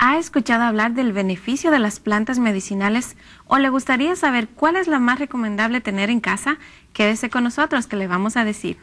¿Ha escuchado hablar del beneficio de las plantas medicinales o le gustaría saber cuál es la más recomendable tener en casa? Quédese con nosotros que le vamos a decir.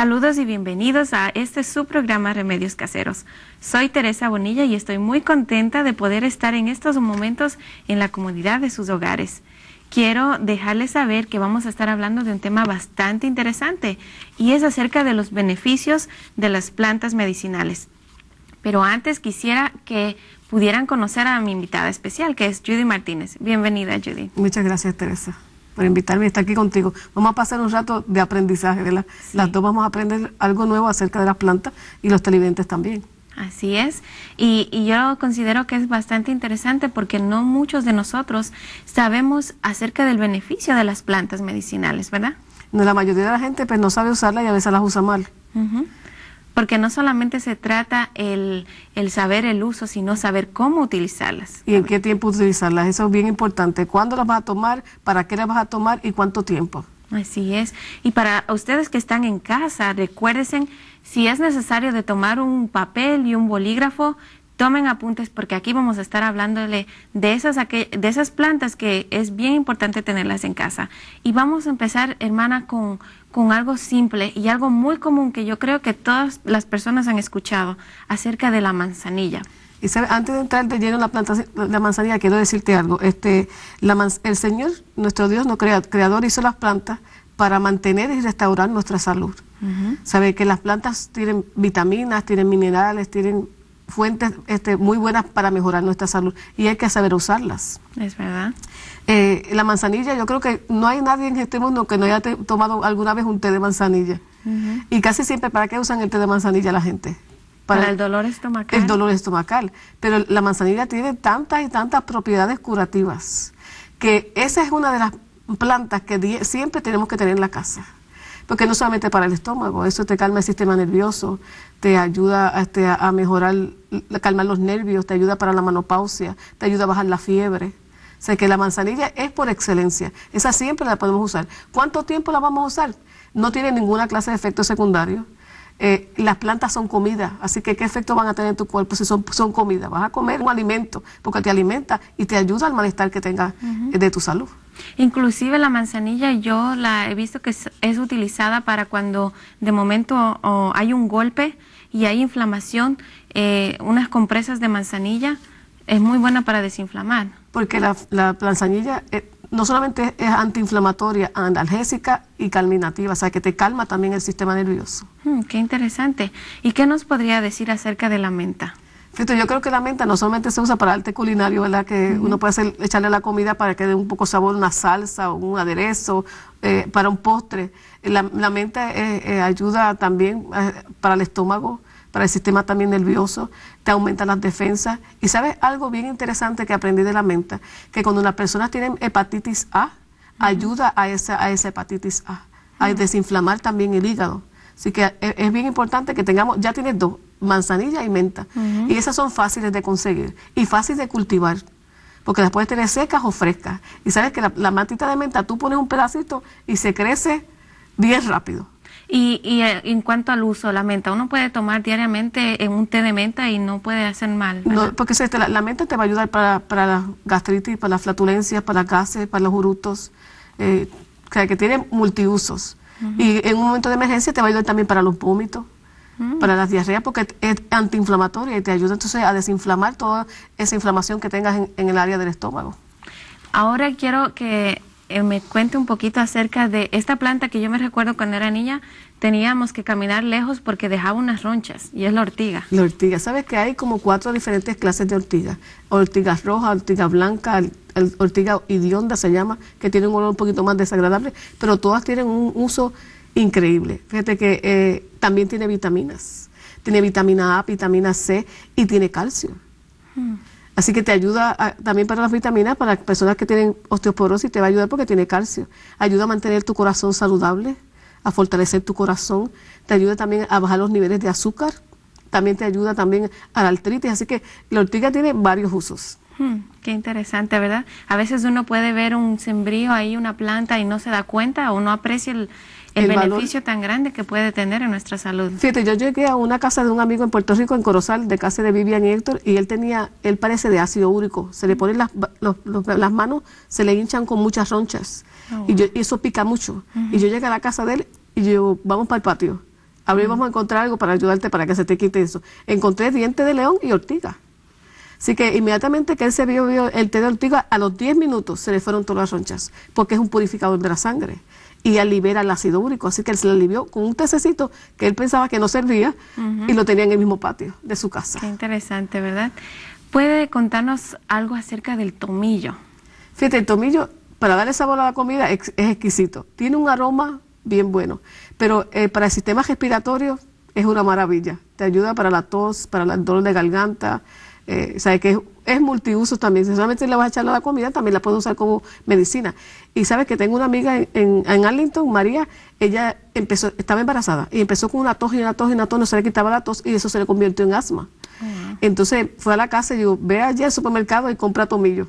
Saludos y bienvenidos a este su programa Remedios Caseros. Soy Teresa Bonilla y estoy muy contenta de poder estar en estos momentos en la comunidad de sus hogares. Quiero dejarles saber que vamos a estar hablando de un tema bastante interesante y es acerca de los beneficios de las plantas medicinales. Pero antes quisiera que pudieran conocer a mi invitada especial, que es Judy Martínez. Bienvenida, Judy. Muchas gracias, Teresa por invitarme a estar aquí contigo. Vamos a pasar un rato de aprendizaje, de las dos vamos a aprender algo nuevo acerca de las plantas y los televidentes también. Así es, y, y, yo considero que es bastante interesante porque no muchos de nosotros sabemos acerca del beneficio de las plantas medicinales, ¿verdad? No, la mayoría de la gente pues no sabe usarlas y a veces las usa mal porque no solamente se trata el, saber el uso, sino saber cómo utilizarlas. ¿Y en qué tiempo utilizarlas? Eso es bien importante. ¿Cuándo las vas a tomar? ¿Para qué las vas a tomar? ¿Y cuánto tiempo? Así es. Y para ustedes que están en casa, recuérdense, si es necesario de tomar un papel y un bolígrafo, tomen apuntes porque aquí vamos a estar hablándole de esas, de esas plantas que es bien importante tenerlas en casa. Y vamos a empezar, hermana, con, con algo simple y algo muy común que yo creo que todas las personas han escuchado acerca de la manzanilla. Y sabe, antes de entrar de lleno en la planta, la manzanilla, quiero decirte algo. Este, el Señor, nuestro Dios, no crea, creador, hizo las plantas para mantener y restaurar nuestra salud. Sabe que las plantas tienen vitaminas, tienen minerales, tienen fuentes este, muy buenas para mejorar nuestra salud y hay que saber usarlas. Es verdad. Eh, la manzanilla, yo creo que no hay nadie en este mundo que no haya tomado alguna vez un té de manzanilla. Y casi siempre, ¿para qué usan el té de manzanilla la gente? para el dolor estomacal. El dolor estomacal. Pero la manzanilla tiene tantas y tantas propiedades curativas que esa es una de las plantas que siempre tenemos que tener en la casa porque no solamente para el estómago, eso te calma el sistema nervioso, te ayuda este, a, mejorar, a calmar los nervios, te ayuda para la menopausia, te ayuda a bajar la fiebre. O sea que la manzanilla es por excelencia, esa siempre la podemos usar. ¿Cuánto tiempo la vamos a usar? No tiene ninguna clase de efecto secundario. Eh, las plantas son comida, así que ¿qué efecto van a tener en tu cuerpo si son, son comida? Vas a comer un alimento, porque te alimenta y te ayuda al malestar que tengas eh, de tu salud. Inclusive la manzanilla yo la he visto que es, utilizada para cuando de momento hay un golpe y hay inflamación, eh, unas compresas de manzanilla es muy buena para desinflamar. Porque la, manzanilla eh, no solamente es antiinflamatoria, analgésica y calminativa, o sea que te calma también el sistema nervioso. Mm, qué interesante. ¿Y qué nos podría decir acerca de la menta? yo creo que la menta no solamente se usa para arte culinario, ¿verdad? Que uno puede echarle a la comida para que dé un poco sabor, una salsa, o un aderezo, eh, para un postre. Eh, la, menta eh, ayuda también para el estómago, para el sistema también nervioso, te aumenta las defensas. Y sabes algo bien interesante que aprendí de la menta, que cuando las personas tienen hepatitis A, ayuda a esa, a esa hepatitis A, a desinflamar también el hígado. Así que es bien importante que tengamos, ya tienes dos, manzanilla y menta. Y esas son fáciles de conseguir y fáciles de cultivar, porque las puedes tener secas o frescas. Y sabes que la, la de menta, tú pones un pedacito y se crece bien rápido. Y, y, eh, en cuanto al uso, la menta, uno puede tomar diariamente en un té de menta y no puede hacer mal. No, porque este, la, menta te va a ayudar para, la gastritis, para la flatulencia para las gases, para los urutos eh, que, que tiene multiusos. Y en un momento de emergencia te va a ayudar también para los vómitos para las diarreas porque es antiinflamatoria y te ayuda entonces a desinflamar toda esa inflamación que tengas en, el área del estómago. Ahora quiero que eh, me cuente un poquito acerca de esta planta que yo me recuerdo cuando era niña, teníamos que caminar lejos porque dejaba unas ronchas y es la ortiga. La ortiga, sabes que hay como cuatro diferentes clases de ortiga, ortiga roja, ortiga blanca, ortiga idionda se llama, que tiene un olor un poquito más desagradable, pero todas tienen un uso increíble. Fíjate que eh, también tiene vitaminas. Tiene vitamina A, vitamina C y tiene calcio. Hmm. Así que te ayuda también para las vitaminas, para personas que tienen osteoporosis, te va a ayudar porque tiene calcio. Ayuda a mantener tu corazón saludable, a fortalecer tu corazón. Te ayuda también a bajar los niveles de azúcar. También te ayuda también a la artritis. Así que la ortiga tiene varios usos. Hmm, qué interesante, ¿verdad? A veces uno puede ver un sembrío ahí, una planta, y no se da cuenta o no aprecia el, el, beneficio tan grande que puede tener en nuestra salud. Fíjate, yo llegué a una casa de un amigo en Puerto Rico, en Corozal, de casa de Vivian y Héctor, y él tenía, él parece de ácido úrico. Se le ponen las, las manos, se le hinchan con muchas ronchas. Oh. y, eso pica mucho. Y yo llegué a la casa de él y yo, vamos para el patio. Ahorita vamos a encontrar algo para ayudarte para que se te quite eso. Encontré diente de león y ortiga. Así que inmediatamente que él se vio, vio el té de ortiga, a los 10 minutos se le fueron todas las ronchas, porque es un purificador de la sangre y libera el ácido úrico. Así que él se lo alivió con un tececito que él pensaba que no servía y lo tenía en el mismo patio de su casa. Qué interesante, ¿verdad? ¿Puede contarnos algo acerca del tomillo? Fíjate, el tomillo, para darle sabor a la comida, es, exquisito. Tiene un aroma bien bueno, pero eh, para el sistema respiratorio es una maravilla. Te ayuda para la tos, para el dolor de garganta, eh, que es, multiuso también. Si solamente le vas a echar a la comida, también la puedes usar como medicina. Y sabes que tengo una amiga en, en, Arlington, María, ella empezó, estaba embarazada y empezó con una tos y una tos y una tos, no se le quitaba la tos y eso se le convirtió en asma. Ah. Entonces fue a la casa y yo ve allí al supermercado y compra tomillo.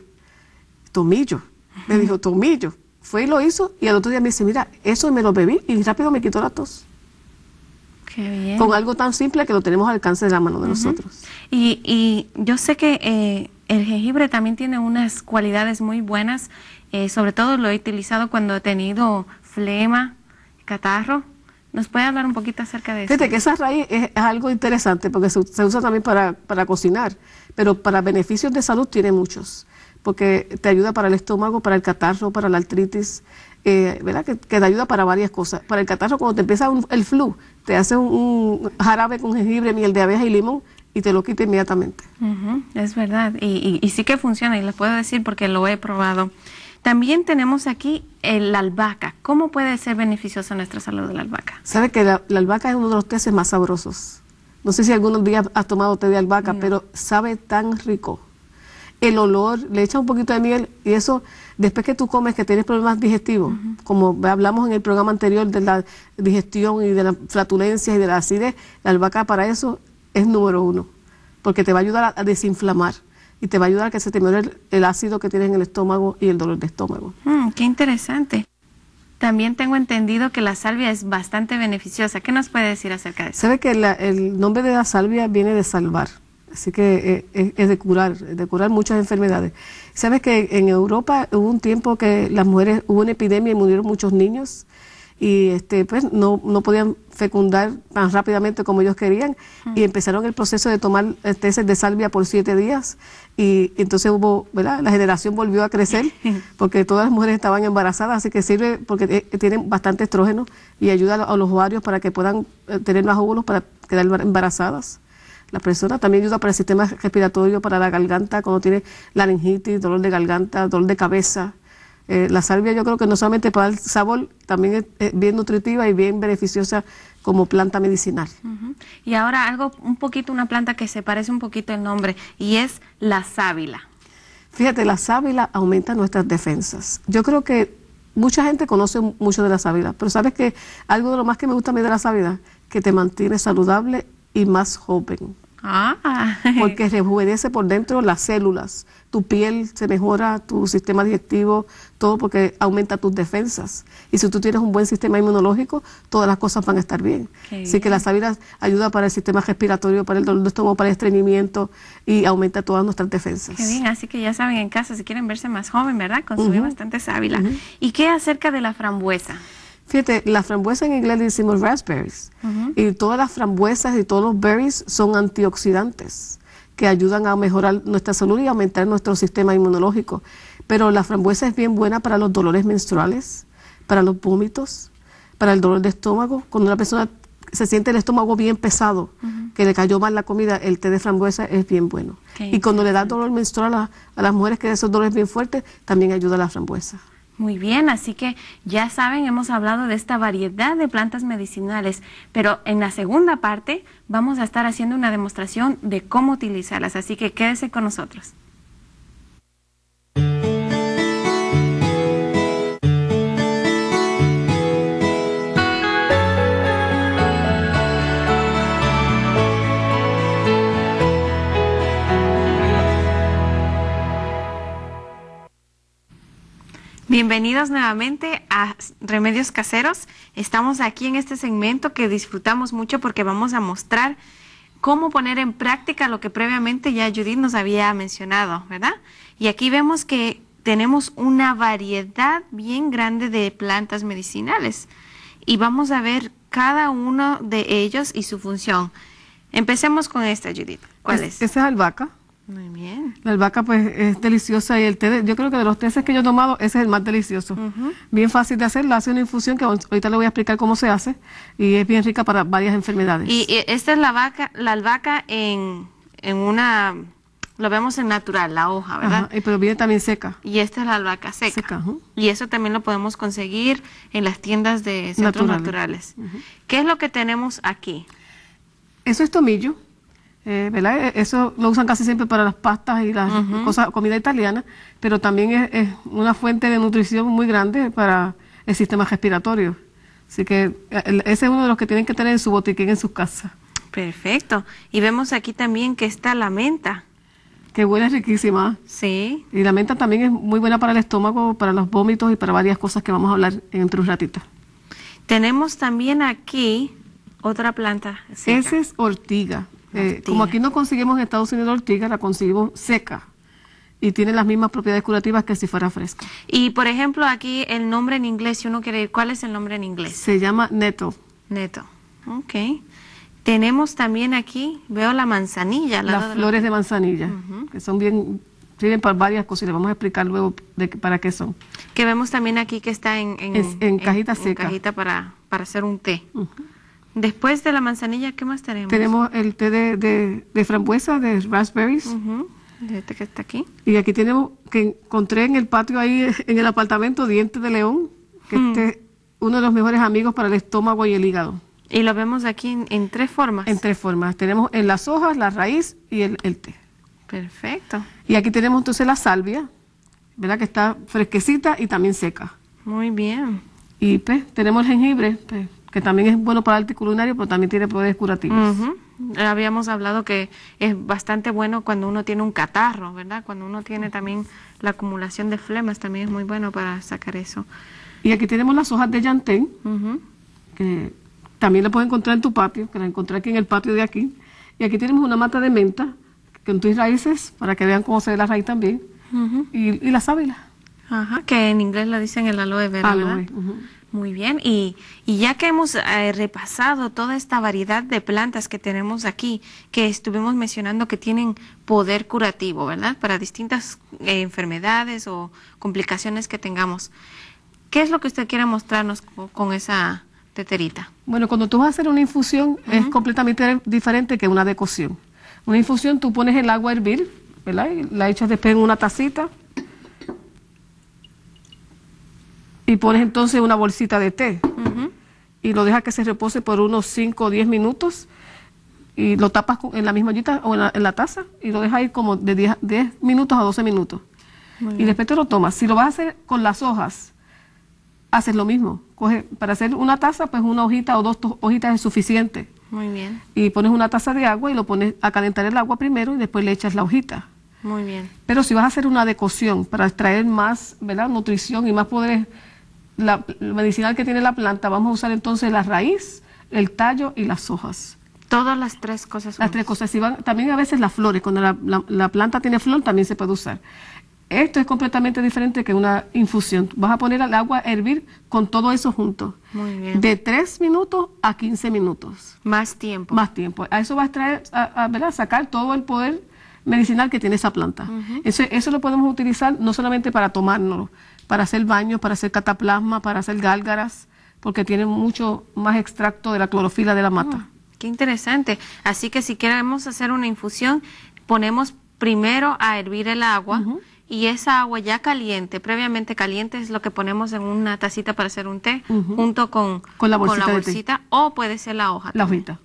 Tomillo. Me dijo, tomillo. Fue y lo hizo y al otro día me dice, mira, eso me lo bebí y rápido me quitó la tos. Con algo tan simple que lo tenemos al alcance de la mano de nosotros. Y, yo sé que eh, el jengibre también tiene unas cualidades muy buenas, eh, sobre todo lo he utilizado cuando he tenido flema, catarro. ¿Nos puede hablar un poquito acerca de eso? Fíjate que esa raíz es, algo interesante porque se, usa también para, cocinar, pero para beneficios de salud tiene muchos, porque te ayuda para el estómago, para el catarro, para la artritis, eh, ¿verdad? Que, te ayuda para varias cosas. Para el catarro, cuando te empieza un, el flu, te hace un, jarabe con jengibre, miel de abeja y limón y te lo quita inmediatamente. es verdad, y, sí que funciona, y les puedo decir porque lo he probado. También tenemos aquí la albahaca. ¿Cómo puede ser beneficiosa nuestra salud de la albahaca? Sabe que la, albahaca es uno de los teces más sabrosos. No sé si algunos días has tomado té de albahaca, pero sabe tan rico el olor, le echa un poquito de miel y eso, después que tú comes que tienes problemas digestivos, como hablamos en el programa anterior de la digestión y de la flatulencia y de la acidez, la albahaca para eso es número uno, porque te va a ayudar a, desinflamar y te va a ayudar a que se te mejore el, ácido que tienes en el estómago y el dolor de estómago. Mm, qué interesante. También tengo entendido que la salvia es bastante beneficiosa. ¿Qué nos puede decir acerca de eso? Sabe que el nombre de la salvia viene de salvar. Así que eh, es de curar, de curar muchas enfermedades. ¿Sabes que en Europa hubo un tiempo que las mujeres, hubo una epidemia y murieron muchos niños? y este pues no, podían fecundar tan rápidamente como ellos querían mm. y empezaron el proceso de tomar tesis este, de salvia por siete días y, entonces hubo, ¿verdad? La generación volvió a crecer porque todas las mujeres estaban embarazadas, así que sirve porque eh, tienen bastante estrógeno y ayuda a, los ovarios para que puedan eh, tener más óvulos para quedar embarazadas. La persona también ayuda para el sistema respiratorio, para la garganta, cuando tiene laringitis, dolor de garganta, dolor de cabeza. Eh, la salvia yo creo que no solamente para el sabor, también es, bien nutritiva y bien beneficiosa como planta medicinal. Y ahora algo, un poquito, una planta que se parece un poquito el nombre, y es la sábila. Fíjate, la sábila aumenta nuestras defensas. Yo creo que mucha gente conoce mucho de la sábila, pero sabes que algo de lo más que me gusta a mí de la sábila, que te mantiene saludable y más joven. Ah. Porque rejuvenece por dentro las células. Tu piel se mejora, tu sistema digestivo, todo porque aumenta tus defensas. Y si tú tienes un buen sistema inmunológico, todas las cosas van a estar bien. Así que la sábila ayuda para el sistema respiratorio, para el dolor de estómago, para el estreñimiento y aumenta todas nuestras defensas. Qué bien, así que ya saben en casa, si quieren verse más joven, ¿verdad? Consumir bastante sábila. ¿Y qué acerca de la frambuesa? Fíjate, la frambuesa en inglés le decimos raspberries. Y todas las frambuesas y todos los berries son antioxidantes que ayudan a mejorar nuestra salud y aumentar nuestro sistema inmunológico. Pero la frambuesa es bien buena para los dolores menstruales, para los vómitos, para el dolor de estómago. Cuando una persona se siente el estómago bien pesado, que le cayó mal la comida, el té de frambuesa es bien bueno. y cuando le da dolor menstrual a, las mujeres que esos dolores bien fuertes, también ayuda la frambuesa. Muy bien, así que ya saben, hemos hablado de esta variedad de plantas medicinales, pero en la segunda parte vamos a estar haciendo una demostración de cómo utilizarlas, así que quédese con nosotros. Bienvenidos nuevamente a Remedios Caseros. Estamos aquí en este segmento que disfrutamos mucho porque vamos a mostrar cómo poner en práctica lo que previamente ya Judith nos había mencionado, ¿verdad? Y aquí vemos que tenemos una variedad bien grande de plantas medicinales y vamos a ver cada uno de ellos y su función. Empecemos con esta, Judith. ¿Cuál es? Esta es albahaca. Muy bien. La albahaca pues es deliciosa y el té, yo creo que de los tés que yo he tomado, ese es el más delicioso. Bien fácil de hacer, la hace una infusión que ahorita le voy a explicar cómo se hace y es bien rica para varias enfermedades. Y, esta es la, vaca, la albahaca en, una lo vemos en natural, la hoja, ¿verdad? Ajá, pero viene también seca. Y esta es la albahaca seca. seca Y eso también lo podemos conseguir en las tiendas de centros naturales. ¿Qué es lo que tenemos aquí? Eso es tomillo. Eh, ¿verdad? E, eso lo usan casi siempre para las pastas y las cosas, comida italiana, pero también es, una fuente de nutrición muy grande para el sistema respiratorio. Así que eh, ese es uno de los que tienen que tener en su botiquín en sus casas. Perfecto. Y vemos aquí también que está la menta. Que huele riquísima. Sí. Y la menta también es muy buena para el estómago, para los vómitos y para varias cosas que vamos a hablar en un ratito. Tenemos también aquí otra planta. Esa es ortiga. Eh, como aquí no conseguimos en Estados Unidos ortiga, la conseguimos seca y tiene las mismas propiedades curativas que si fuera fresca. Y por ejemplo, aquí el nombre en inglés, si uno quiere ¿cuál es el nombre en inglés? Se llama neto. Neto, ok. Tenemos también aquí, veo la manzanilla. las flores de, manzanilla, que son bien, sirven para varias cosas y vamos a explicar luego de, para qué son. Que vemos también aquí que está en, en, en cajita seca. En cajita para, para hacer un té. Después de la manzanilla, ¿qué más tenemos? Tenemos el té de, frambuesa, de raspberries. De Este que está aquí. Y aquí tenemos, que encontré en el patio ahí, en el apartamento, diente de león, que mm. este es uno de los mejores amigos para el estómago y el hígado. Y lo vemos aquí en, tres formas. En tres formas. Tenemos en las hojas, la raíz y el, té. Perfecto. Y aquí tenemos entonces la salvia, ¿verdad? Que está fresquecita y también seca. Muy bien. Y pues tenemos el jengibre, pues, que también es bueno para el culinario, pero también tiene poderes curativos. Eh, habíamos hablado que es bastante bueno cuando uno tiene un catarro, ¿verdad? Cuando uno tiene también la acumulación de flemas, también es muy bueno para sacar eso. Y aquí tenemos las hojas de llantén, que también la puedes encontrar en tu patio, que la encontré aquí en el patio de aquí. Y aquí tenemos una mata de menta, con tus raíces, para que vean cómo se ve la raíz también. y, y, la sábila. Ajá, que en inglés la dicen el aloe vera, aloe, ¿verdad? Muy bien, y, ya que hemos eh, repasado toda esta variedad de plantas que tenemos aquí, que estuvimos mencionando que tienen poder curativo, ¿verdad? Para distintas eh, enfermedades o complicaciones que tengamos. ¿Qué es lo que usted quiere mostrarnos con, esa teterita? Bueno, cuando tú vas a hacer una infusión es completamente diferente que una decocción. Una infusión tú pones el agua a hervir, ¿verdad? Y la echas después en una tacita y pones entonces una bolsita de té y lo dejas que se repose por unos 5 o 10 minutos y lo tapas en la misma ollita o en la, taza y lo dejas ahí como de 10, minutos a 12 minutos. Y después te lo tomas. Si lo vas a hacer con las hojas, haces lo mismo. Coge, para hacer una taza, pues una hojita o dos hojitas es suficiente. Muy bien. Y pones una taza de agua y lo pones a calentar el agua primero y después le echas la hojita. Muy bien. Pero si vas a hacer una decocción para extraer más ¿verdad? nutrición y más poderes la medicinal que tiene la planta, vamos a usar entonces la raíz, el tallo y las hojas. Todas las tres cosas. Las tres cosas. Si también a veces las flores, cuando la, planta tiene flor también se puede usar. Esto es completamente diferente que una infusión. Vas a poner al agua a hervir con todo eso junto. Muy bien. De tres minutos a quince minutos. Más tiempo. Más tiempo. A eso vas a, traer, a sacar todo el poder medicinal que tiene esa planta. eso, lo podemos utilizar no solamente para tomárnoslo, para hacer baños, para hacer cataplasma, para hacer gálgaras, porque tiene mucho más extracto de la clorofila de la mata. Mm, qué interesante. Así que si queremos hacer una infusión, ponemos primero a hervir el agua y esa agua ya caliente, previamente caliente, es lo que ponemos en una tacita para hacer un té, junto con, la bolsita, o puede ser la hoja. La hojita.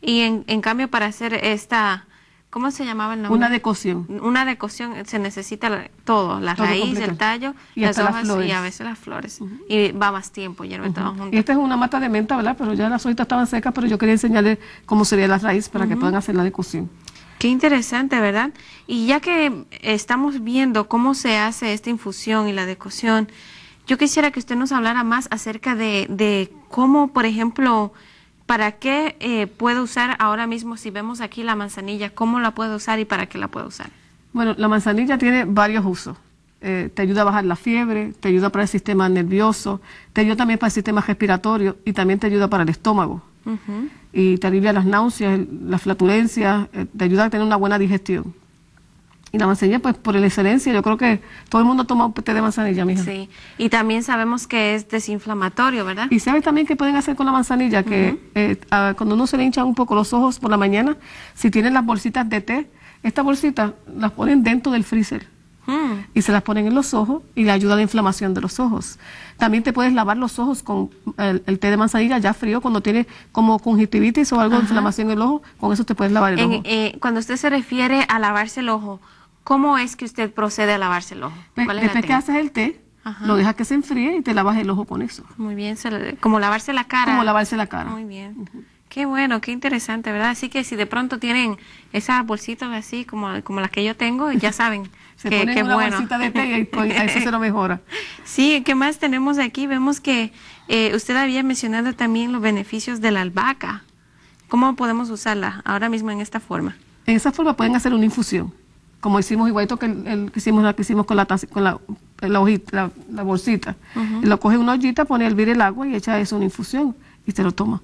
Y en, cambio, para hacer esta ¿Cómo se llamaba el nombre? Una decocción. Una decocción, se necesita todo, la raíz, el tallo, y las hojas y a veces las flores. Y va más tiempo, hierve todo junto. Y esta es una mata de menta, ¿verdad? Pero ya las hojitas estaban secas, pero yo quería enseñarles cómo sería la raíz para que puedan hacer la decocción. Qué interesante, ¿verdad? Y ya que estamos viendo cómo se hace esta infusión y la decocción, yo quisiera que usted nos hablara más acerca de cómo, por ejemplo, ¿Para qué eh, puedo usar ahora mismo, si vemos aquí la manzanilla, cómo la puedo usar y para qué la puedo usar? Bueno, la manzanilla tiene varios usos. Eh, te ayuda a bajar la fiebre, te ayuda para el sistema nervioso, te ayuda también para el sistema respiratorio y también te ayuda para el estómago. Y te alivia las náuseas, las flatulencias, eh, te ayuda a tener una buena digestión. Y la manzanilla, pues por la excelencia, yo creo que todo el mundo toma té de manzanilla, mija. Sí, y también sabemos que es desinflamatorio, ¿verdad? Y sabes también qué pueden hacer con la manzanilla, que eh, cuando uno se le hincha un poco los ojos por la mañana, si tienen las bolsitas de té, estas bolsitas las ponen dentro del freezer. Mm. Y se las ponen en los ojos y le ayuda a la inflamación de los ojos. También te puedes lavar los ojos con el, té de manzanilla ya frío cuando tiene como conjuntivitis o algo de inflamación en el ojo, con eso te puedes lavar el ojo. Eh, cuando usted se refiere a lavarse el ojo, ¿Cómo es que usted procede a lavarse el ojo? después que haces el té, lo dejas que se enfríe y te lavas el ojo con eso. Muy bien, como lavarse la cara. Como lavarse la cara. Muy bien. Qué bueno, qué interesante, ¿verdad? Así que si de pronto tienen esas bolsitas así como, como las que yo tengo, ya saben se ponen que una bolsita de té y pues, a eso se lo mejora. Sí, ¿qué más tenemos aquí? Vemos que eh, usted había mencionado también los beneficios de la albahaca. ¿Cómo podemos usarla ahora mismo en esta forma? En esa forma pueden hacer una infusión como hicimos igualito que el, que hicimos que hicimos con la con la, hojita, la, bolsita. Lo coge una ollita, pone a hervir el agua y echa eso en infusión y se lo toma.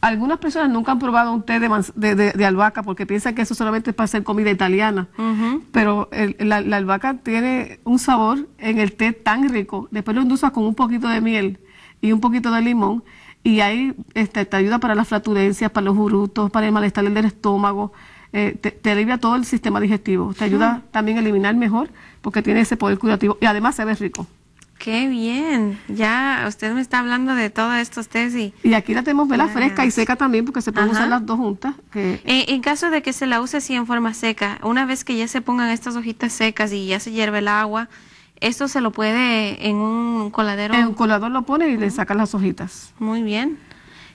Algunas personas nunca han probado un té de, de, de, albahaca porque piensan que eso solamente es para hacer comida italiana. Pero la, albahaca tiene un sabor en el té tan rico. Después lo endulzas con un poquito de miel y un poquito de limón. Y ahí este, te ayuda para las flatulencias, para los burutos, para el malestar del estómago, eh, te, te, alivia todo el sistema digestivo, te ayuda también a eliminar mejor porque tiene ese poder curativo y además se ve rico. Qué bien, ya usted me está hablando de todo esto, usted y... Y aquí la tenemos vela fresca y seca también porque se pueden usar las dos juntas. Eh, en, caso de que se la use así en forma seca, una vez que ya se pongan estas hojitas secas y ya se hierve el agua, ¿esto se lo puede en un coladero? En un colador lo pone y le saca las hojitas. Muy bien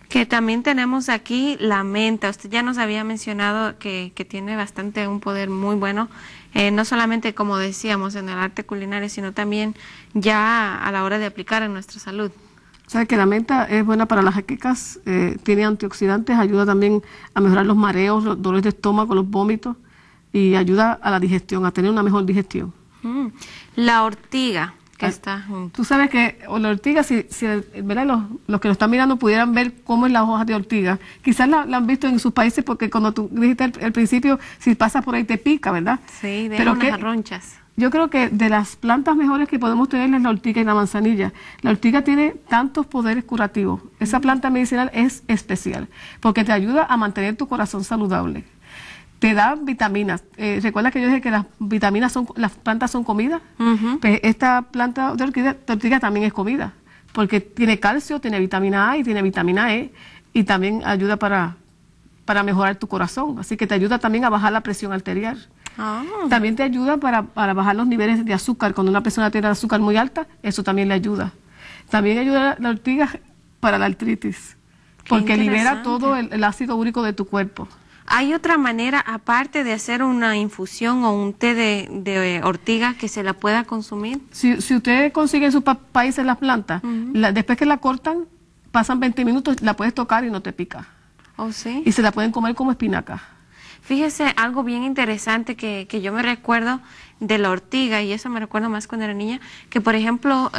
que también tenemos aquí la menta. Usted ya nos había mencionado que, tiene bastante un poder muy bueno, eh, no solamente como decíamos en el arte culinario, sino también ya a la hora de aplicar en nuestra salud. sabe que la menta es buena para las jaquecas, eh, tiene antioxidantes, ayuda también a mejorar los mareos, los dolores de estómago, los vómitos y ayuda a la digestión, a tener una mejor digestión. Mm. La ortiga. Ah, está Tú sabes que la ortiga, si, si ¿verdad? Los, que lo están mirando pudieran ver cómo es la hoja de ortiga, quizás la, han visto en sus países porque cuando tú dijiste al, principio, si pasas por ahí te pica, ¿verdad? Sí, de Pero ronchas. Yo creo que de las plantas mejores que podemos tener es la ortiga y la manzanilla. La ortiga tiene tantos poderes curativos. Esa planta medicinal es especial porque te ayuda a mantener tu corazón saludable te dan vitaminas. Eh, ¿Recuerdas que yo dije que las vitaminas son, las plantas son comida? pues esta planta de ortiga también es comida, porque tiene calcio, tiene vitamina A y tiene vitamina E, y también ayuda para, mejorar tu corazón. Así que te ayuda también a bajar la presión arterial. Ah. También te ayuda para, bajar los niveles de azúcar. Cuando una persona tiene azúcar muy alta, eso también le ayuda. También ayuda la ortiga para la artritis, porque libera todo el, ácido úrico de tu cuerpo. ¿Hay otra manera, aparte de hacer una infusión o un té de, eh, ortiga, que se la pueda consumir? Si, si usted consigue en sus países las plantas, después que la cortan, pasan 20 minutos, la puedes tocar y no te pica. Oh, sí. Y se la pueden comer como espinaca. Fíjese algo bien interesante que, que yo me recuerdo de la ortiga, y eso me recuerdo más cuando era niña, que por ejemplo,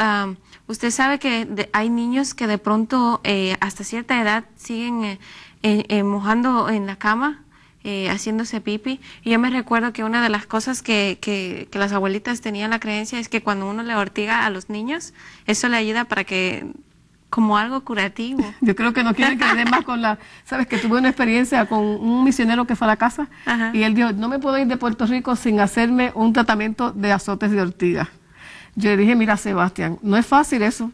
usted sabe que hay niños que de pronto eh, hasta cierta edad siguen... Eh, eh, mojando en la cama, eh, haciéndose pipi. Y yo me recuerdo que una de las cosas que, que, las abuelitas tenían la creencia es que cuando uno le ortiga a los niños, eso le ayuda para que como algo curativo. Yo creo que no quieren que más con la... Sabes que tuve una experiencia con un misionero que fue a la casa y él dijo, no me puedo ir de Puerto Rico sin hacerme un tratamiento de azotes de ortiga. Yo le dije, mira Sebastián, no es fácil eso,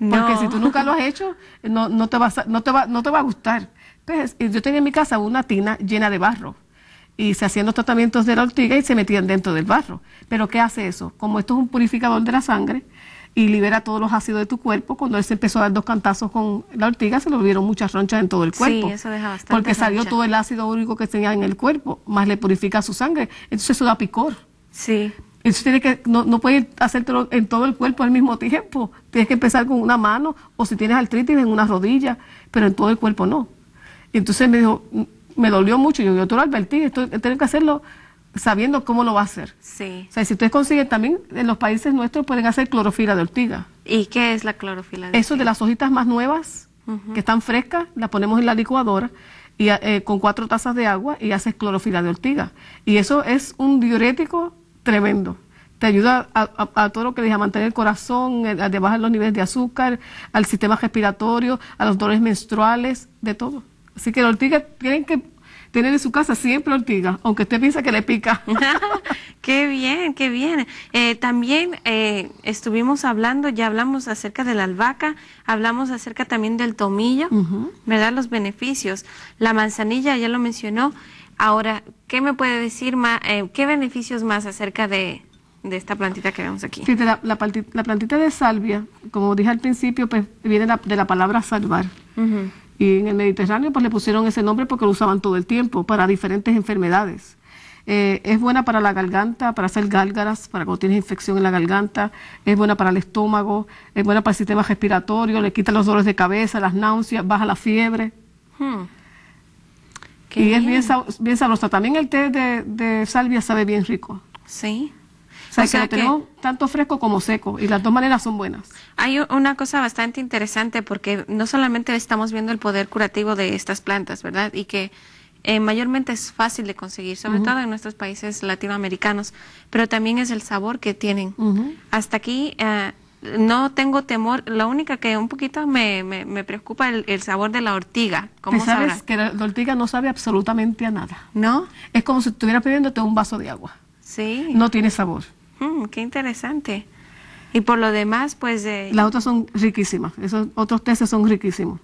porque si tú nunca lo has hecho, no, no, te, no, te, va, no te va a gustar. Pues, yo tenía en mi casa una tina llena de barro y se hacían los tratamientos de la ortiga y se metían dentro del barro. Pero ¿qué hace eso? Como esto es un purificador de la sangre y libera todos los ácidos de tu cuerpo, cuando él se empezó a dar dos cantazos con la ortiga se le volvieron muchas ronchas en todo el cuerpo. Sí, eso deja bastante Porque salió todo el ácido úrico que tenía en el cuerpo, más le purifica su sangre. Entonces eso da picor. Sí. Entonces tiene que, no, puede puedes hacértelo en todo el cuerpo al mismo tiempo. Tienes que empezar con una mano o si tienes artritis en una rodilla, pero en todo el cuerpo no. Y entonces me dijo, me dolió mucho. Yo, yo te lo advertí, esto eh, tienen que hacerlo sabiendo cómo lo va a hacer. Sí. O sea, si ustedes consiguen también, en los países nuestros pueden hacer clorofila de ortiga. ¿Y qué es la clorofila de Eso de las hojitas más nuevas, que están frescas, las ponemos en la licuadora y eh, con cuatro tazas de agua y haces clorofila de ortiga. Y eso es un diurético tremendo. Te ayuda a, todo lo que dije, a mantener el corazón, a bajar los niveles de azúcar, al sistema respiratorio, a los dolores menstruales, de todo. Así que la ortiga tienen que tener en su casa siempre ortiga, aunque usted piensa que le pica. qué bien, qué bien. Eh, también eh, estuvimos hablando, ya hablamos acerca de la albahaca, hablamos acerca también del tomillo, ¿verdad? Los beneficios. La manzanilla ya lo mencionó. Ahora, ¿qué me puede decir más, eh, qué beneficios más acerca de, esta plantita que vemos aquí. la, plantita de salvia, como dije al principio, pues viene de la palabra salvar. Y en el Mediterráneo pues le pusieron ese nombre porque lo usaban todo el tiempo para diferentes enfermedades. Eh, es buena para la garganta, para hacer gálgaras, para cuando tienes infección en la garganta, es buena para el estómago, es buena para el sistema respiratorio, le quita los dolores de cabeza, las náuseas, baja la fiebre. Hmm. Y es bien, bien sabrosa. También el té de salvia sabe bien rico. Sí o sea que, lo tanto fresco como seco y las dos maneras son buenas. Hay una cosa bastante interesante porque no solamente estamos viendo el poder curativo de estas plantas, ¿verdad? Y que eh, mayormente es fácil de conseguir, sobre todo en nuestros países latinoamericanos, pero también es el sabor que tienen. Hasta aquí eh, no tengo temor, la única que un poquito me, me, preocupa el, el, sabor de la ortiga. ¿Cómo sabes que la, ortiga no sabe absolutamente a nada? ¿No? Es como si estuviera pidiéndote un vaso de agua. Sí. No tiene sabor. Mm, qué interesante. Y por lo demás, pues... Las otras son riquísimas, esos otros testes son riquísimos.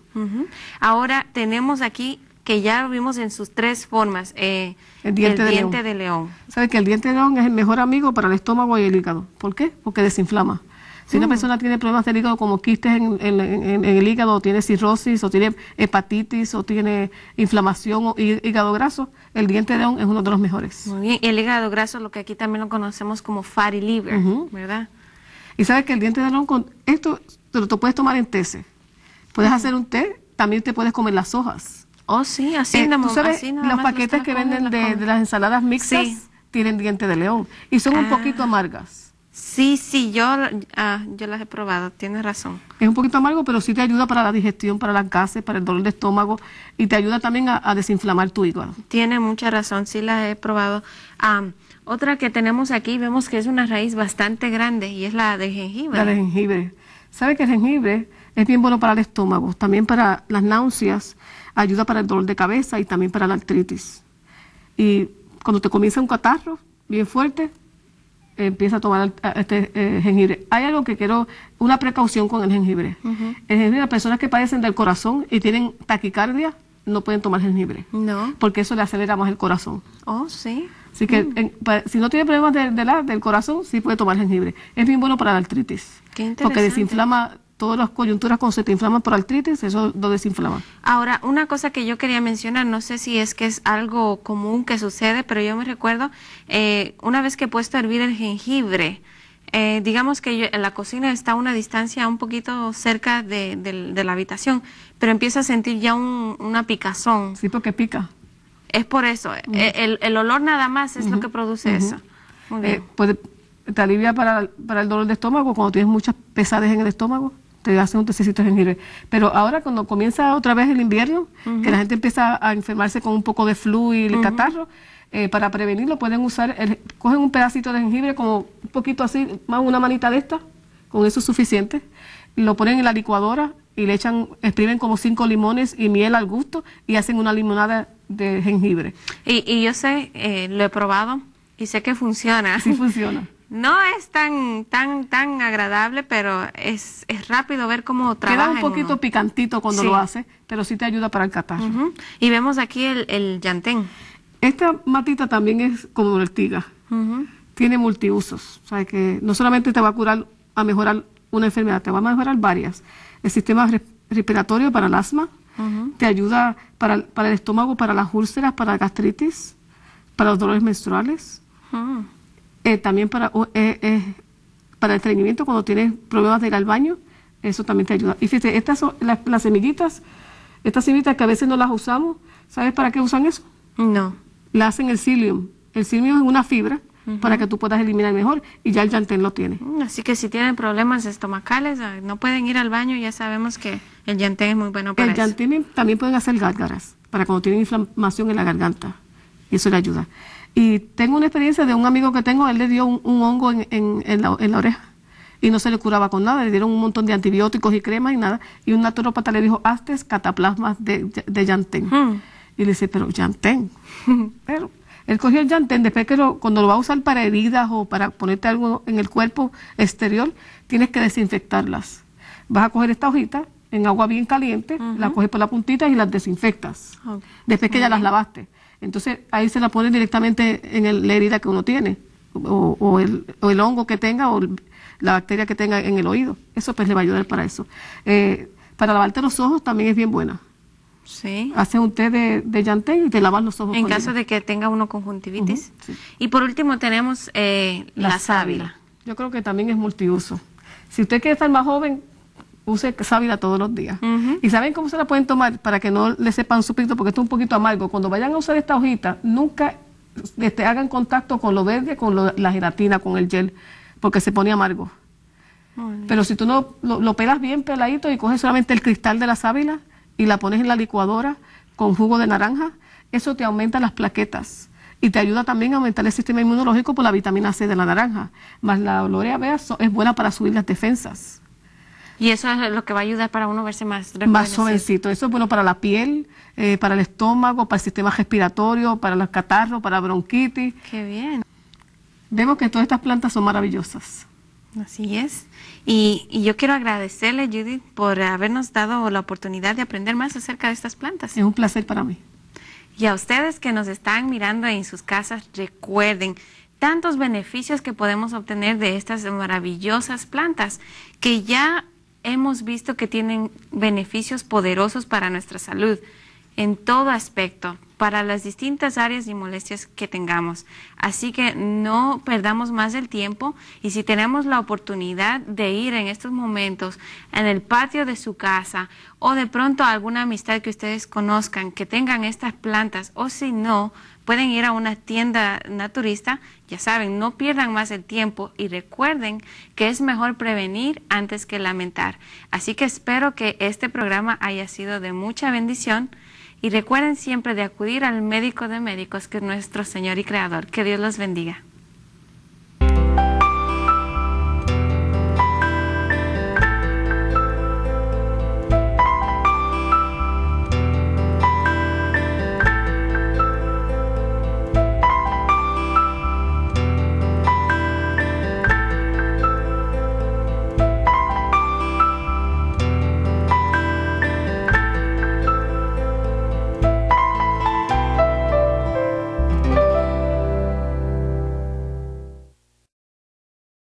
Ahora tenemos aquí, que ya vimos en sus tres formas, eh, el diente, de, león. de, que el diente de león es el mejor amigo para el estómago y el hígado? ¿Por qué? Porque desinflama. Si una mm. persona tiene problemas del hígado como quistes en, el hígado, o tiene cirrosis, o tiene hepatitis, o tiene inflamación o hígado graso, el diente de león es uno de los mejores. Muy bien, el hígado graso, lo que aquí también lo conocemos como fatty liver, ¿verdad? Y sabes que el diente de león, con esto te lo puedes tomar en té. Puedes hacer un té, también te puedes comer las hojas. Oh, sí, así, eh, ¿tú sabes, Los paquetes que venden de, las ensaladas mixtas tienen diente de león y son un ah. poquito amargas. Sí, sí, yo, ah, yo las he probado, tienes razón. Es un poquito amargo, pero sí te ayuda para la digestión, para las gases, para el dolor de estómago y te ayuda también a, desinflamar tu hígado. Tiene mucha razón, sí las he probado. Ah, otra que tenemos aquí, vemos que es una raíz bastante grande y es la de jengibre. La de jengibre. ¿Sabe que el jengibre es bien bueno para el estómago, también para las náuseas, ayuda para el dolor de cabeza y también para la artritis? Y cuando te comienza un catarro bien fuerte, empieza a tomar este eh, jengibre. Hay algo que quiero, una precaución con el jengibre. En general, jengibre, las personas que padecen del corazón y tienen taquicardia, no pueden tomar jengibre. No. Porque eso le acelera más el corazón. Oh, sí. Así que mm. si no tiene problemas de, del corazón, sí puede tomar jengibre. Es bien bueno para la artritis. Qué interesante. Porque desinflama todas las coyunturas cuando se te inflama por artritis, eso lo desinflama. Ahora, una cosa que yo quería mencionar, no sé si es que es algo común que sucede, pero yo me recuerdo eh, una vez que he puesto a hervir el jengibre, eh, digamos que en la cocina está a una distancia un poquito cerca de, la habitación, pero empiezo a sentir ya una picazón. Sí, porque pica. Es por eso, eh, el, olor nada más es lo que produce eso. puede, te alivia para, el dolor de estómago cuando tienes muchas pesades en el estómago te hacen un tecito de jengibre. Pero ahora cuando comienza otra vez el invierno, que la gente empieza a enfermarse con un poco de flu y el catarro, eh, para prevenirlo pueden usar, cogen un pedacito de jengibre como un poquito así, más una manita de esta, con eso es suficiente, lo ponen en la licuadora y le echan, exprimen como cinco limones y miel al gusto y hacen una limonada de jengibre. Y, yo sé, eh, lo he probado y sé que funciona. Sí funciona. No es tan, tan, tan agradable, pero es, rápido ver cómo trabaja. Queda un poquito picantito cuando lo hace, pero sí te ayuda para el catarro. Y vemos aquí el, el, llantén. Esta matita también es como una tiga. Tiene multiusos. O sea, que no solamente te va a curar, a mejorar una enfermedad, te va a mejorar varias. El sistema respiratorio para el asma, te ayuda para, el estómago, para las úlceras, para la gastritis, para los dolores menstruales. Eh, también para, eh, eh, para el estreñimiento, cuando tienes problemas de ir al baño, eso también te ayuda. Y fíjate, estas las, semillitas, estas semillitas que a veces no las usamos, ¿sabes para qué usan eso? No. La hacen el psyllium. El psyllium es una fibra para que tú puedas eliminar mejor y ya el yantén lo tiene. Mm, así que si tienen problemas estomacales, ah, no pueden ir al baño, ya sabemos que el yantén es muy bueno para eso. El yantén también pueden hacer gárgaras para cuando tienen inflamación en la garganta y eso le ayuda. Y tengo una experiencia de un amigo que tengo, él le dio un, hongo en, la, oreja y no se le curaba con nada, le dieron un montón de antibióticos y cremas y nada. Y un naturopata le dijo, hazte cataplasmas de, de llantén. Hmm. Y le dice, pero llantén. Hmm. pero él cogió el llantén, después que cuando lo va a usar para heridas o para ponerte algo en el cuerpo exterior, tienes que desinfectarlas. Vas a coger esta hojita en agua bien caliente, la coges por la puntita y las desinfectas. Después que ya las lavaste entonces ahí se la ponen directamente en la herida que uno tiene, o, el, o, el, hongo que tenga, o la bacteria que tenga en el oído. Eso pues le va a ayudar para eso. Eh, para lavarte los ojos también es bien buena. Sí. Hace un té de, de y te lavas los ojos. En caso de que tenga uno conjuntivitis. Y por último tenemos eh, la sábila. Yo creo que también es multiuso. Si usted quiere estar más joven, use sábila todos los días. ¿Y saben cómo se la pueden tomar para que no le sepan su pito? Porque esto es un poquito amargo. Cuando vayan a usar esta hojita, nunca te este, hagan contacto con lo verde, con la gelatina, con el gel, porque se pone amargo. Pero si tú no lo, pelas bien peladito y coges solamente el cristal de la sábila y la pones en la licuadora con jugo de naranja, eso te aumenta las plaquetas y te ayuda también a aumentar el sistema inmunológico por la vitamina C de la naranja. Más la olorea vea es buena para subir las defensas. Y eso es lo que va a ayudar para uno verse más Más jovencito. Eso es bueno para la piel, eh, para el estómago, para el sistema respiratorio, para los catarros, para bronquitis. Qué bien. Vemos que todas estas plantas son maravillosas. Así es. Y, y, yo quiero agradecerle, Judith, por habernos dado la oportunidad de aprender más acerca de estas plantas. Es un placer para mí. Y a ustedes que nos están mirando en sus casas, recuerden tantos beneficios que podemos obtener de estas maravillosas plantas que ya hemos visto que tienen beneficios poderosos para nuestra salud en todo aspecto, para las distintas áreas y molestias que tengamos. Así que no perdamos más el tiempo y si tenemos la oportunidad de ir en estos momentos en el patio de su casa o de pronto a alguna amistad que ustedes conozcan que tengan estas plantas o si no, pueden ir a una tienda naturista, ya saben, no pierdan más el tiempo y recuerden que es mejor prevenir antes que lamentar. Así que espero que este programa haya sido de mucha bendición. Y recuerden siempre de acudir al médico de médicos, que es nuestro Señor y Creador. Que Dios los bendiga.